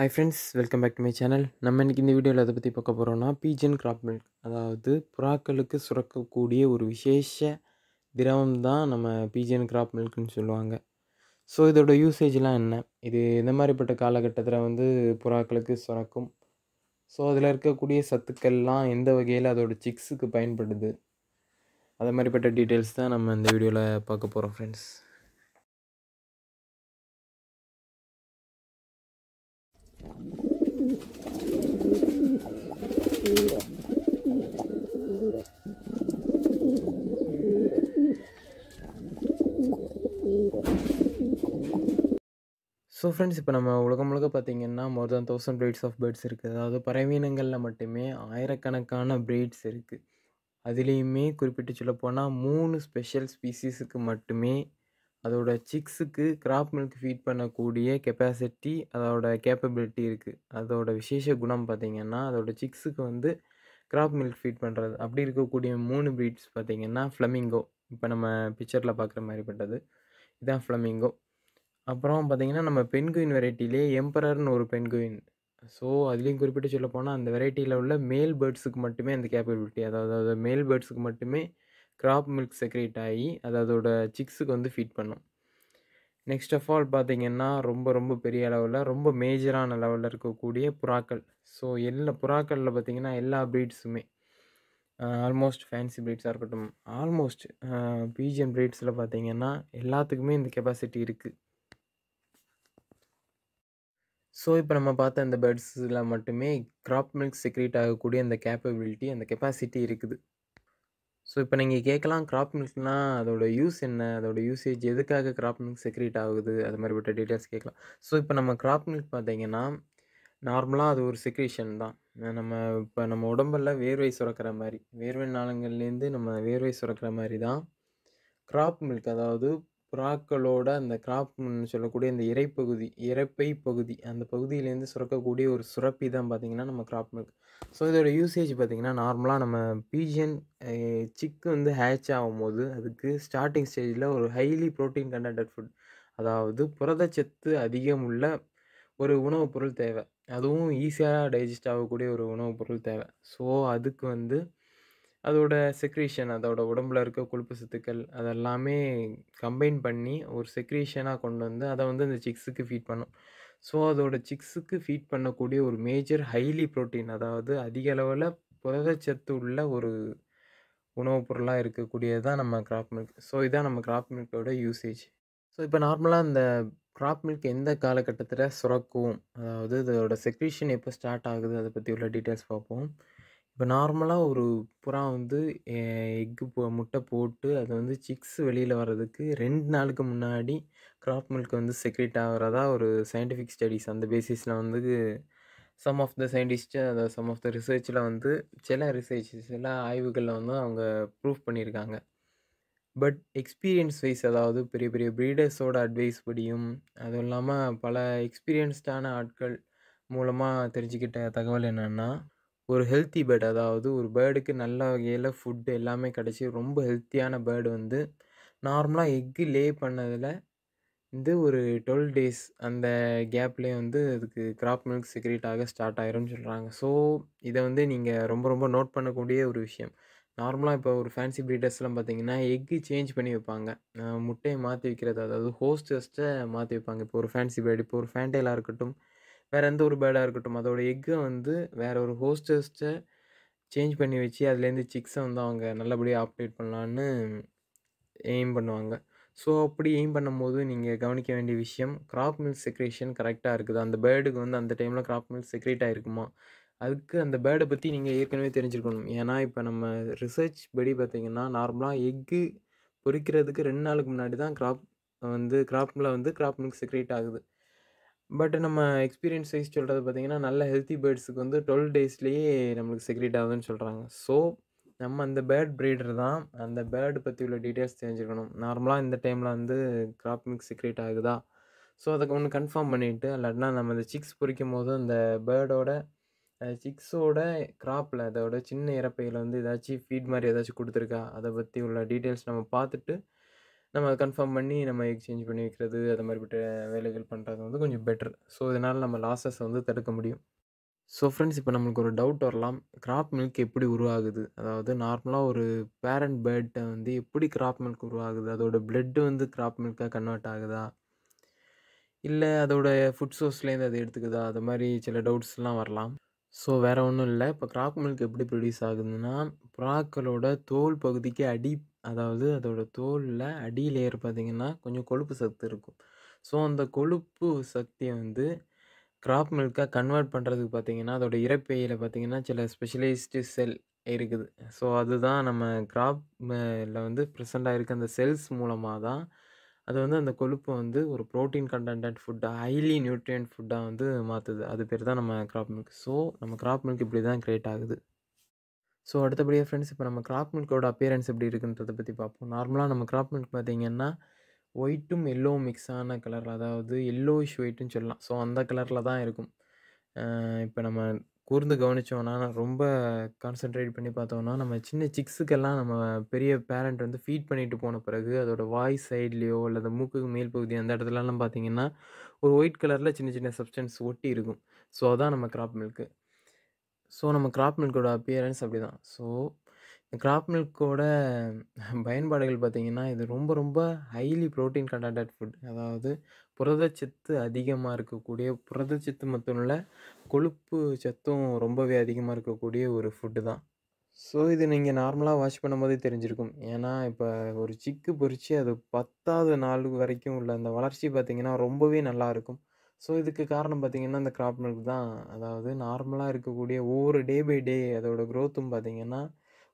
hi friends welcome back to my channel நம்ம இன்றைக்கி இந்த வீடியோவில் அதை பற்றி பார்க்க போகிறோம்னா பீஜன் கிராப் மில்க் அதாவது புறாக்களுக்கு சுரக்கக்கூடிய ஒரு விசேஷ திரவம் தான் நம்ம பீஜன் கிராப் மில்க்னு சொல்லுவாங்க ஸோ இதோட யூசேஜ்லாம் என்ன இது இந்த மாதிரிப்பட்ட காலகட்டத்தில் வந்து புறாக்களுக்கு சுரக்கும் ஸோ அதில் இருக்கக்கூடிய சத்துக்கள்லாம் எந்த வகையில் அதோட சிக்ஸுக்கு பயன்படுது அதை மாதிரிப்பட்ட டீட்டெயில்ஸ் தான் நம்ம இந்த வீடியோவில் பார்க்க போகிறோம் ஃப்ரெண்ட்ஸ் ஸோ ஃப்ரெண்ட்ஸ் இப்போ நம்ம உலகம் முழுக்க பார்த்தீங்கன்னா more than thousand breeds of birds இருக்குது அதாவது பறவீனங்களில் மட்டுமே ஆயிரக்கணக்கான ப்ரீட்ஸ் இருக்குது அதுலேயுமே குறிப்பிட்டு சொல்லப்போனால் மூணு ஸ்பெஷல் ஸ்பீசிஸுக்கு மட்டுமே அதோட சிக்ஸுக்கு கிராப் மில்க் ஃபீட் பண்ணக்கூடிய கெப்பாசிட்டி அதோட கேப்பபிலிட்டி இருக்குது அதோட விசேஷ குணம் பார்த்திங்கன்னா அதோட சிக்ஸுக்கு வந்து கிராப் மில்க் ஃபீட் பண்ணுறது அப்படி இருக்கக்கூடிய மூணு ப்ரீட்ஸ் பார்த்திங்கன்னா ஃப்ளமிங்கோ இப்போ நம்ம பிக்சரில் பார்க்குற மாதிரி பட்டது இதுதான் ஃப்ளமிங்கோ அப்புறம் பார்த்தீங்கன்னா நம்ம பெண்குயின் வெரைட்டிலே எம்பரர்னு ஒரு பென்குயின் ஸோ அதுலேயும் குறிப்பிட்டு சொல்ல போனால் அந்த வெரைட்டியில் உள்ள மேல் பேர்ட்ஸுக்கு மட்டுமே அந்த கேப்பபிலிட்டி அதாவது அது மேல் பேர்ட்ஸுக்கு மட்டுமே கிராப் மில்க் செக்ரேட் ஆகி அது அதோட சிக்ஸுக்கு வந்து ஃபீட் பண்ணும் நெக்ஸ்ட் ஆஃப் ஆல் பார்த்திங்கன்னா ரொம்ப ரொம்ப பெரிய அளவில் ரொம்ப மேஜரான லெவலில் இருக்கக்கூடிய புறாக்கள் ஸோ எல்லா புறாக்களில் பார்த்திங்கன்னா எல்லா ப்ரீட்ஸுமே ஆல்மோஸ்ட் ஃபேன்சி ப்ரீட்ஸாக இருக்கட்டும் ஆல்மோஸ்ட் பீஜியன் ப்ரீட்ஸில் பார்த்திங்கன்னா எல்லாத்துக்குமே இந்த கெப்பாசிட்டி இருக்குது ஸோ இப்போ நம்ம பார்த்த இந்த பேர்ட்ஸில் மட்டுமே கிராப் மில்க் செக்ரேட் ஆகக்கூடிய அந்த கேப்பபிலிட்டி அந்த கெப்பாசிட்டி இருக்குது ஸோ இப்போ நீங்கள் கேட்கலாம் கிராப் மில்க்னால் அதோடய யூஸ் என்ன அதோடய யூசேஜ் எதுக்காக கிராப் மில்க் செக்ரேட் ஆகுது அது மாதிரிப்பட்ட டீட்டெயில்ஸ் கேட்கலாம் ஸோ இப்போ நம்ம கிராப் மில்க் பார்த்தீங்கன்னா நார்மலாக அது ஒரு செக்ரேஷன் தான் நம்ம இப்போ நம்ம உடம்புல வேர்வை சுரக்கிற மாதிரி வேர்வை நாளங்கள்லேருந்து நம்ம வேர்வை சுரக்கிற மாதிரி தான் கிராப் மில்க் அதாவது புறாக்களோட அந்த கிராப் சொல்லக்கூடிய இந்த இறைப்பகுதி இறைப்பை பகுதி அந்த பகுதியிலேருந்து சுரக்கக்கூடிய ஒரு சுரப்பி தான் பார்த்திங்கன்னா நம்ம கிராப் மில்க் ஸோ இதோட யூசேஜ் பார்த்திங்கன்னா நார்மலாக நம்ம பீஜியன் சிக்கு வந்து ஹேச் ஆகும்போது அதுக்கு ஸ்டார்டிங் ஸ்டேஜில் ஒரு ஹைலி ப்ரோட்டீன் கண்டென்டட் ஃபுட் அதாவது புரதச்சத்து அதிகம் உள்ள ஒரு உணவுப் பொருள் தேவை அதுவும் ஈஸியாக டைஜஸ்ட் ஆகக்கூடிய ஒரு உணவுப் பொருள் தேவை ஸோ அதுக்கு வந்து அதோட செக்ரீஷன் அதோட உடம்புல இருக்க கொழுப்பு சத்துக்கள் அதெல்லாமே கம்பைன் பண்ணி ஒரு செக்ரீஷனாக கொண்டு வந்து அதை வந்து அந்த சிக்ஸுக்கு ஃபீட் பண்ணும் ஸோ அதோட சிக்ஸுக்கு ஃபீட் பண்ணக்கூடிய ஒரு மேஜர் ஹைலி ப்ரோட்டீன் அதாவது அதிக அளவில் புரதச்சத்து உள்ள ஒரு உணவுப் பொருளாக இருக்கக்கூடியது தான் நம்ம கிராப் மில்க் ஸோ இதுதான் நம்ம கிராப் மில்கோட யூசேஜ் ஸோ இப்போ நார்மலாக அந்த கிராப் மில்க் எந்த காலகட்டத்தில் சுரக்கும் அதாவது இதோட செக்ரீஷன் எப்போ ஸ்டார்ட் ஆகுது அதை பற்றி உள்ள டீட்டெயில்ஸ் பார்ப்போம் இப்போ நார்மலாக ஒரு புறா வந்து எக்கு போ முட்டை போட்டு அது வந்து சிக்ஸ் வெளியில் வர்றதுக்கு ரெண்டு நாளுக்கு முன்னாடி கிராப் மில்க் வந்து செக்ரெட் ஆகிறதா ஒரு சயின்டிஃபிக் ஸ்டடீஸ் அந்த பேசிஸில் வந்து சம் ஆஃப் த சயின்டிஸ்ட்டு அதை சம் ஆஃப் த ரிசர்ச்சில் வந்து சில ரிசர்ச் சில ஆய்வுகளில் வந்து அவங்க ப்ரூவ் பண்ணியிருக்காங்க பட் எக்ஸ்பீரியன்ஸ் வைஸ் அதாவது பெரிய பெரிய ப்ரீடர்ஸோட அட்வைஸ் படியும் அதுவும் இல்லாமல் பல எக்ஸ்பீரியன்ஸ்டான ஆட்கள் மூலமாக தெரிஞ்சுக்கிட்ட தகவல் என்னென்னா ஒரு ஹெல்த்தி பேர்டு அதாவது ஒரு பேர்டுக்கு நல்ல வகையில் ஃபுட்டு எல்லாமே கிடச்சி ரொம்ப ஹெல்த்தியான பேர்டு வந்து நார்மலாக எக்கு லே பண்ணதில் வந்து ஒரு டுவெல் டேஸ் அந்த கேப்லேயே வந்து அதுக்கு கிராப் மில்க் சிக்ரெட் ஸ்டார்ட் ஆயிரும்னு சொல்கிறாங்க ஸோ இதை வந்து நீங்கள் ரொம்ப ரொம்ப நோட் பண்ணக்கூடிய ஒரு விஷயம் நார்மலாக இப்போ ஒரு ஃபேன்சி ப்ரீடர்ஸ்லாம் பார்த்தீங்கன்னா எக்கு சேஞ்ச் பண்ணி வைப்பாங்க முட்டையை மாற்றி வைக்கிறது அதாவது ஹோஸ்டஸ்ட்டை மாற்றி வைப்பாங்க இப்போ ஒரு ஃபேன்சி பேர்டு இப்போ ஒரு ஃபேன்டேலாக இருக்கட்டும் வேறு எந்த ஒரு பேர்டாக இருக்கட்டும் அதோட எக்கை வந்து வேறு ஒரு ஹோஸ்டஸ்ட்டை சேஞ்ச் பண்ணி வச்சு அதுலேருந்து சிக்ஸை வந்து அவங்க நல்லபடியாக ஆப்ரேட் பண்ணலான்னு எய்ம் பண்ணுவாங்க ஸோ அப்படி எய்ம் பண்ணும்போது நீங்கள் கவனிக்க வேண்டிய விஷயம் கிராப் மில் செக்ரேஷன் கரெக்டாக இருக்குது அந்த பேர்டுக்கு வந்து அந்த டைமில் கிராப் மில் செக்ரேட் ஆகிருக்குமா அதுக்கு அந்த பேர்டை பற்றி நீங்கள் ஏற்கனவே தெரிஞ்சுருக்கணும் ஏன்னா இப்போ நம்ம ரிசர்ச் படி பார்த்திங்கன்னா நார்மலாக எக்கு பொறிக்கிறதுக்கு ரெண்டு நாளுக்கு முன்னாடி தான் கிராப் வந்து கிராப்பில் வந்து கிராப் மில்க் செக்ரேட் ஆகுது பட் நம்ம எக்ஸ்பீரியன்ஸ் வைஸ் சொல்கிறது பார்த்திங்கன்னா நல்ல ஹெல்த்தி பேர்ட்ஸுக்கு வந்து டுவெல் டேஸ்லேயே நம்மளுக்கு செக்ரேட் ஆகுதுன்னு சொல்கிறாங்க ஸோ நம்ம அந்த பேர்ட் ப்ரீடர் தான் அந்த பேர்டு பற்றி உள்ள டீட்டெயில்ஸ் தெரிஞ்சுக்கணும் நார்மலாக இந்த டைமில் வந்து கிராப் மிக்ஸ் செக்ரேட் ஆகுதா ஸோ அதை ஒன்று கன்ஃபார்ம் பண்ணிவிட்டு இல்லாட்டினா நம்ம இந்த சிக்ஸ் பொறிக்கும் போது அந்த பேர்டோட சிக்ஸோட கிராப்பில் அதோட சின்ன இறப்பையில் வந்து ஏதாச்சும் ஃபீட் மாதிரி ஏதாச்சும் கொடுத்துருக்கா அதை பற்றி உள்ள டீட்டெயில்ஸ் நம்ம பார்த்துட்டு நம்ம கன்ஃபார்ம் பண்ணி நம்ம எக்ஸ்சேஞ்ச் பண்ணி வைக்கிறது அது மாதிரிப்பட்ட வேலைகள் பண்ணுறது வந்து கொஞ்சம் பெட்ரு ஸோ இதனால் நம்ம லாஸஸ் வந்து தடுக்க முடியும் ஸோ ஃப்ரெண்ட்ஸ் இப்போ நம்மளுக்கு ஒரு டவுட் வரலாம் கிராப் மில்க் எப்படி உருவாகுது அதாவது நார்மலாக ஒரு பேரண்ட் பேர்ட்டை வந்து எப்படி கிராப் மில்க் உருவாகுது அதோடய பிளட்டு வந்து கிராப் மில்காக கன்வெர்ட் ஆகுதா இல்லை அதோடய ஃபுட் சோர்ஸ்லேருந்து அதை எடுத்துக்குதா அது மாதிரி சில டவுட்ஸ்லாம் வரலாம் ஸோ வேறு ஒன்றும் இல்லை இப்போ கிராப் மில்க் எப்படி ப்ரொடியூஸ் ஆகுதுன்னா புறாக்களோட தோல் பகுதிக்கு அடி அதாவது அதோட தோலில் அடியில் லேயர் பார்த்திங்கன்னா கொஞ்சம் கொழுப்பு சத்து இருக்கும் ஸோ அந்த கொழுப்பு சக்தியை வந்து கிராப் மில்காக கன்வெர்ட் பண்ணுறதுக்கு பார்த்திங்கன்னா அதோடய இறப்பையில் பார்த்திங்கன்னா சில ஸ்பெஷலைஸ்டு செல் இருக்குது ஸோ அதுதான் நம்ம கிராப்பில் வந்து ப்ரெசண்ட்டாக இருக்க அந்த செல்ஸ் மூலமாக தான் அது வந்து அந்த கொழுப்பை வந்து ஒரு ப்ரோட்டீன் கண்டென்ட் ஃபுட்டாக ஹைலி நியூட்ரியன்ட் ஃபுட்டாக வந்து மாற்றுது அது பேர் தான் நம்ம கிராப் மில்க் ஸோ நம்ம கிராப் மில்க் இப்படி தான் க்ரியேட் ஆகுது ஸோ அடுத்தபடியாக ஃப்ரெண்ட்ஸ் இப்போ நம்ம கிராப் மில்கோட அப்பியரன்ஸ் எப்படி இருக்குன்றதை பற்றி பார்ப்போம் நார்மலாக நம்ம கிராப் மில்க் பார்த்திங்கன்னா ஒயிட்டும் எல்லோ மிக்ஸ் ஆன கலர் அதாவது இஷ் ஒயிட்டும் சொல்லலாம் ஸோ அந்த கலரில் தான் இருக்கும் இப்போ நம்ம கூர்ந்து கவனித்தோன்னா ரொம்ப கான்சென்ட்ரேட் பண்ணி பார்த்தோன்னா நம்ம சின்ன சிக்ஸுக்கெல்லாம் நம்ம பெரிய பேரண்ட் வந்து ஃபீட் பண்ணிட்டு போன பிறகு அதோடய வாய்ஸ் சைட்லேயோ அல்லது மூக்குக்கு மேல் பகுதி அந்த இடத்துலலாம் பார்த்தீங்கன்னா ஒரு ஒயிட் கலரில் சின்ன சின்ன சப்ஸ்டன்ஸ் ஒட்டி இருக்கும் ஸோ அதான் நம்ம கிராப் மில்க்கு ஸோ நம்ம கிராப் மில்கோட அப்பியரன்ஸ் அப்படி தான் ஸோ இந்த கிராப் மில்கோட பயன்பாடுகள் பார்த்திங்கன்னா இது ரொம்ப ரொம்ப ஹைலி ப்ரோட்டீன் கண்டாக்டட் ஃபுட் அதாவது புரதச்சத்து அதிகமாக இருக்கக்கூடிய புரதச்சத்து மட்டும் இல்லை கொழுப்பு சத்தும் ரொம்பவே அதிகமாக இருக்கக்கூடிய ஒரு ஃபுட்டு தான் ஸோ இது நீங்கள் நார்மலாக வாஷ் பண்ணும்போதே தெரிஞ்சிருக்கும் ஏன்னா இப்போ ஒரு சிக்கு பொறிச்சு அது பத்தாவது நாள் வரைக்கும் உள்ள அந்த வளர்ச்சி பார்த்திங்கன்னா ரொம்பவே நல்லாயிருக்கும் ஸோ இதுக்கு காரணம் பார்த்திங்கன்னா அந்த கிராப் மில்க் தான் அதாவது நார்மலாக இருக்கக்கூடிய ஒவ்வொரு டே பை டே அதோட க்ரோத்தும் பார்த்திங்கன்னா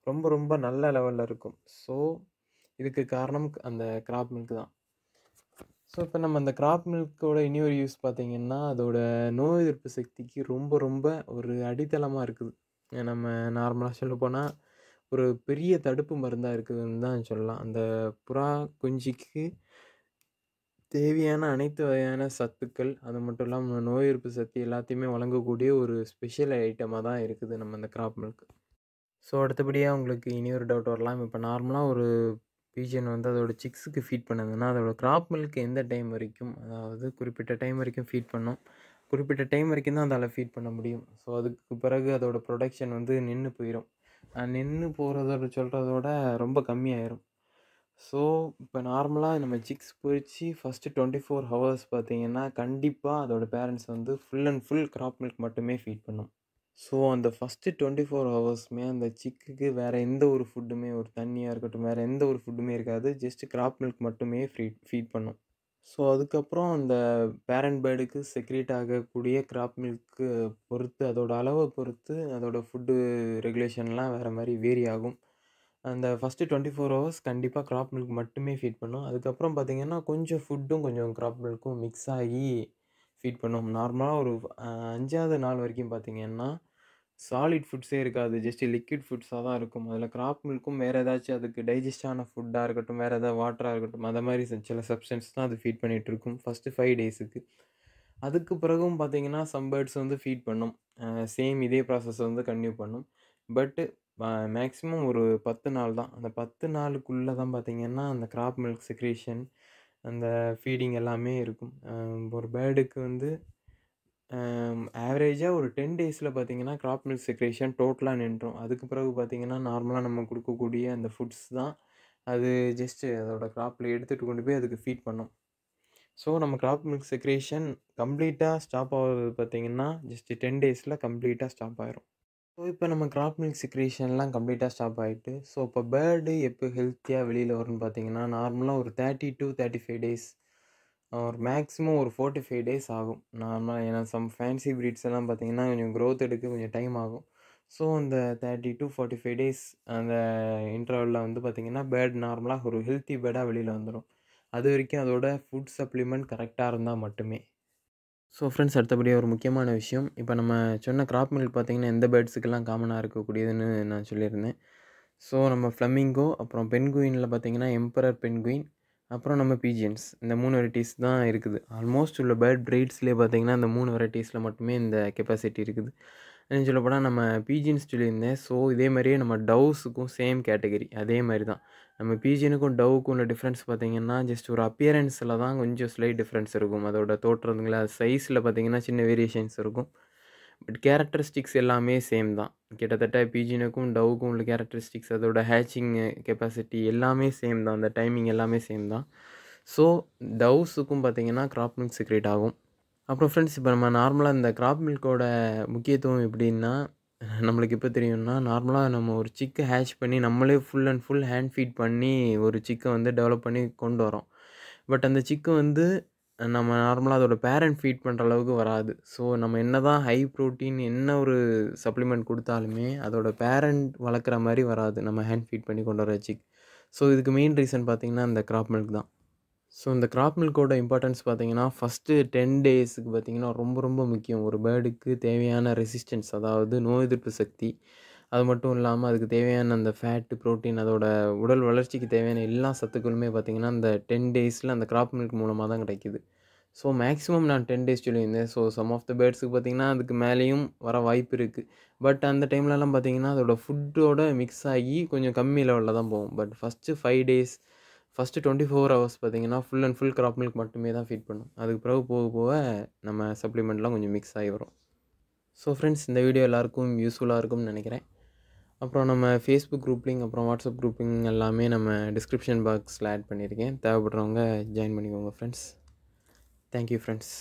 ரொம்ப ரொம்ப நல்ல லெவலில் இருக்கும் ஸோ இதுக்கு காரணம் அந்த கிராப் மில்க் தான் ஸோ இப்போ நம்ம அந்த கிராப் மில்க்கோட ஒரு யூஸ் பார்த்திங்கன்னா அதோட நோய் எதிர்ப்பு சக்திக்கு ரொம்ப ரொம்ப ஒரு அடித்தளமாக இருக்குது நம்ம நார்மலாக சொல்லப்போனால் ஒரு பெரிய தடுப்பு மருந்தாக இருக்குதுன்னு தான் சொல்லலாம் அந்த புறா குஞ்சிக்கு தேவையான அனைத்து வகையான சத்துக்கள் அது மட்டும் இல்லாமல் நோய் எதிர்ப்பு சக்தி எல்லாத்தையுமே வழங்கக்கூடிய ஒரு ஸ்பெஷல் ஐட்டமாக தான் இருக்குது நம்ம இந்த கிராப் மில்க் ஸோ அடுத்தபடியாக உங்களுக்கு இனி ஒரு டவுட் வரலாம் இப்போ நார்மலாக ஒரு பீஜன் வந்து அதோடய சிக்ஸுக்கு ஃபீட் பண்ணுதுன்னா அதோடய கிராப் மில்க் எந்த டைம் வரைக்கும் அதாவது குறிப்பிட்ட டைம் வரைக்கும் ஃபீட் பண்ணும் குறிப்பிட்ட டைம் வரைக்கும் தான் அதால் ஃபீட் பண்ண முடியும் ஸோ அதுக்கு பிறகு அதோடய ப்ரொடக்ஷன் வந்து நின்று போயிடும் நின்று போகிறதோட சொல்கிறதோட ரொம்ப கம்மியாயிரும் ஸோ இப்போ நார்மலாக நம்ம சிக்ஸ் பொறிச்சு ஃபஸ்ட்டு டுவெண்ட்டி ஃபோர் ஹவர்ஸ் பார்த்தீங்கன்னா கண்டிப்பாக அதோடய பேரண்ட்ஸ் வந்து full and full crop milk மட்டுமே ஃபீட் பண்ணும் ஸோ அந்த ஃபஸ்ட்டு டுவெண்ட்டி ஃபோர் ஹவர்ஸுமே அந்த சிக்குக்கு வேறு எந்த ஒரு ஃபுட்டுமே ஒரு தண்ணியாக இருக்கட்டும் வேறு எந்த ஒரு ஃபுட்டுமே இருக்காது ஜஸ்ட்டு கிராப் மில்க் மட்டுமே ஃபீட் ஃபீட் பண்ணும் ஸோ அதுக்கப்புறம் அந்த பேரண்ட் பேர்டுக்கு செக்ரேட் ஆகக்கூடிய கிராப் மில்க்கு பொறுத்து அதோடய அளவை பொறுத்து அதோடய ஃபுட்டு ரெகுலேஷன்லாம் வேறு மாதிரி வேரி ஆகும் அந்த ஃபஸ்ட்டு டுவெண்ட்டி ஃபோர் ஹவர்ஸ் கண்டிப்பாக க்ராப் மில்க் மட்டுமே ஃபீட் பண்ணும் அதுக்கப்புறம் பார்த்திங்கன்னா கொஞ்சம் ஃபுட்டும் கொஞ்சம் க்ராப் மில்க்கும் மிக்ஸ் ஆகி ஃபீட் பண்ணும் நார்மலாக ஒரு அஞ்சாவது நாள் வரைக்கும் பார்த்திங்கன்னா சாலிட் ஃபுட்ஸே இருக்காது ஜஸ்ட்டு லிக்விட் ஃபுட்ஸாக தான் இருக்கும் அதில் க்ராப் மில்க்கும் வேறு ஏதாச்சும் அதுக்கு டைஜஸ்டான ஃபுட்டாக இருக்கட்டும் வேறு ஏதாவது வாட்டராக இருக்கட்டும் அந்த மாதிரி சில சப்ஸ்டன்ஸ் தான் அது ஃபீட் பண்ணிகிட்ருக்கும் ஃபஸ்ட்டு ஃபைவ் டேஸுக்கு அதுக்கு பிறகும் பார்த்திங்கன்னா சம்பேர்ட்ஸ் வந்து ஃபீட் பண்ணும் சேம் இதே ப்ராசஸ் வந்து கன்னியூ பண்ணும் பட்டு மேக்ஸிமம் ஒரு பத்து நாள் தான் அந்த பத்து நாளுக்குள்ளே தான் பார்த்திங்கன்னா அந்த கிராப் மில்க் செக்ரேஷன் அந்த ஃபீடிங் எல்லாமே இருக்கும் ஒரு பேர்டுக்கு வந்து ஆவரேஜாக ஒரு டென் டேஸில் பார்த்திங்கன்னா கிராப் மில்க் செக்ரேஷன் டோட்டலாக நின்றுடும் அதுக்கு பிறகு பார்த்திங்கன்னா நார்மலாக நம்ம கொடுக்கக்கூடிய அந்த ஃபுட்ஸ் தான் அது ஜஸ்ட்டு அதோடய கிராப்பில் எடுத்துகிட்டு கொண்டு போய் அதுக்கு ஃபீட் பண்ணும் ஸோ நம்ம கிராப் மில்க் செக்ரேஷன் கம்ப்ளீட்டாக ஸ்டாப் ஆகிறது பார்த்திங்கன்னா ஜஸ்ட்டு டென் டேஸில் கம்ப்ளீட்டாக ஸ்டாப் ஆகிரும் ஸோ இப்போ நம்ம கிராப் மில்க் சிக்ரேஷன்லாம் கம்ப்ளீட்டாக ஸ்டாப் ஆகிட்டு ஸோ இப்போ பேர்டு எப்போ ஹெல்த்தியாக வெளியில் வரும்னு பார்த்தீங்கன்னா நார்மலாக ஒரு thirty to thirty five days ஒரு மேக்ஸிமம் ஒரு ஃபோர்ட்டி ஃபைவ் டேஸ் ஆகும் நார்மலாக ஏன்னா சம் ஃபேன்சி ப்ரீட்ஸ் எல்லாம் பார்த்தீங்கன்னா கொஞ்சம் க்ரோத் எடுக்க கொஞ்சம் டைம் ஆகும் ஸோ அந்த thirty to forty five days அந்த இன்டர்வலில் வந்து பார்த்திங்கன்னா பேர்டு நார்மலாக ஒரு ஹெல்த்தி பேர்டாக வெளியில் வந்துடும் அது வரைக்கும் அதோட ஃபுட் சப்ளிமெண்ட் கரெக்டாக இருந்தால் மட்டுமே ஸோ ஃப்ரெண்ட்ஸ் அடுத்தபடியாக ஒரு முக்கியமான விஷயம் இப்போ நம்ம சொன்ன கிராப் மில்க் பார்த்திங்கன்னா எந்த பேர்ட்ஸுக்கெல்லாம் காமனாக இருக்கக்கூடியதுன்னு நான் சொல்லியிருந்தேன் ஸோ நம்ம ஃப்ளமிங்கோ அப்புறம் பென்குயினில் பார்த்திங்கன்னா எம்பரர் பென்குயின் அப்புறம் நம்ம பீஜியன்ஸ் இந்த மூணு வெரைட்டிஸ் தான் இருக்குது ஆல்மோஸ்ட் உள்ள பேர்ட் ப்ரீட்ஸ்லேயே பார்த்திங்கன்னா இந்த மூணு வெரைட்டிஸில் மட்டுமே இந்த கெப்பாசிட்டி இருக்குது சொல்லப்போனால் நம்ம பிஜின்னு சொல்லியிருந்தேன் ஸோ இதே மாதிரியே நம்ம டவ்ஸுக்கும் சேம் கேட்டகரி அதே மாதிரி தான் நம்ம பிஜினுக்கும் டவுக்கும் உள்ள டிஃப்ரென்ஸ் பார்த்திங்கன்னா ஜஸ்ட் ஒரு அப்பியரன்ஸில் தான் கொஞ்சம் ஸ்லைட் டிஃப்ரென்ஸ் இருக்கும் அதோட தோற்றதுங்களா சைஸில் பார்த்திங்கன்னா சின்ன வேரியேஷன்ஸ் இருக்கும் பட் கேரக்டரிஸ்டிக்ஸ் எல்லாமே சேம் தான் கிட்டத்தட்ட பிஜினுக்கும் டவுக்கும் உள்ள கேரக்டரிஸ்டிக்ஸ் அதோட ஹேச்சிங் கெப்பாசிட்டி எல்லாமே சேம் தான் அந்த டைமிங் எல்லாமே சேம் தான் ஸோ டவுஸுக்கும் பார்த்திங்கன்னா கிராப்னிங் சீக்ரெட் ஆகும் அப்புறம் ஃப்ரெண்ட்ஸ் இப்போ நம்ம நார்மலாக இந்த கிராப் மில்கோட முக்கியத்துவம் எப்படின்னா நம்மளுக்கு இப்போ தெரியும்னா நார்மலாக நம்ம ஒரு சிக்கை ஹேஷ் பண்ணி நம்மளே full and full hand feed பண்ணி ஒரு சிக்கை வந்து டெவலப் பண்ணி கொண்டு வரோம் பட் அந்த சிக்கு வந்து நம்ம நார்மலாக அதோட பேரண்ட் ஃபீட் பண்ணுற அளவுக்கு வராது ஸோ நம்ம என்ன தான் ஹை ப்ரோட்டீன் என்ன ஒரு சப்ளிமெண்ட் கொடுத்தாலுமே அதோட பேரண்ட் வளர்க்குற மாதிரி வராது நம்ம ஹேண்ட் ஃபீட் பண்ணி கொண்டு வர சிக் ஸோ இதுக்கு மெயின் ரீசன் பார்த்திங்கன்னா அந்த கிராப் மில்க் தான் ஸோ இந்த கிராப் மில்கோட இம்பார்ட்டன்ஸ் பார்த்தீங்கன்னா ஃபஸ்ட்டு டென் டேஸுக்கு பார்த்தீங்கன்னா ரொம்ப ரொம்ப முக்கியம் ஒரு பேர்டுக்கு தேவையான ரெசிஸ்டன்ஸ் அதாவது நோய் எதிர்ப்பு சக்தி அது மட்டும் இல்லாமல் அதுக்கு தேவையான அந்த ஃபேட்டு ப்ரோட்டீன் அதோட உடல் வளர்ச்சிக்கு தேவையான எல்லா சத்துக்களுமே பார்த்திங்கன்னா அந்த டென் டேஸில் அந்த கிராப் மில்க் மூலமாக தான் கிடைக்கிது ஸோ மேக்ஸிமம் நான் டென் டேஸ் சொல்லியிருந்தேன் ஸோ சம் ஆஃப் த பேர்ட்ஸுக்கு பார்த்திங்கன்னா அதுக்கு மேலேயும் வர வாய்ப்பு இருக்குது பட் அந்த டைம்லலாம் பார்த்திங்கன்னா அதோட ஃபுட்டோட மிக்ஸ் ஆகி கொஞ்சம் கம்மி லெவலில் தான் போகும் but first five days first twenty four hours பார்த்தீங்கன்னா full and full crop milk மட்டுமே தான் ஃபீட் பண்ணும் அதுக்கு பிறகு போக போக நம்ம சப்ளிமெண்ட்லாம் கொஞ்சம் மிக்ஸ் ஆகி வரும் ஸோ ஃப்ரெண்ட்ஸ் இந்த வீடியோ எல்லாருக்கும் யூஸ்ஃபுல்லாக இருக்கும்னு நினைக்கிறேன் அப்புறம் நம்ம ஃபேஸ்புக் குரூப்லிங் அப்புறம் வாட்ஸ்அப் குரூப்பிங் எல்லாமே நம்ம டிஸ்கிரிப்ஷன் பாக்ஸில் ஆட் பண்ணியிருக்கேன் தேவைப்படுறவங்க ஜாயின் பண்ணிக்கோங்க ஃப்ரெண்ட்ஸ் தேங்க்யூ ஃப்ரெண்ட்ஸ்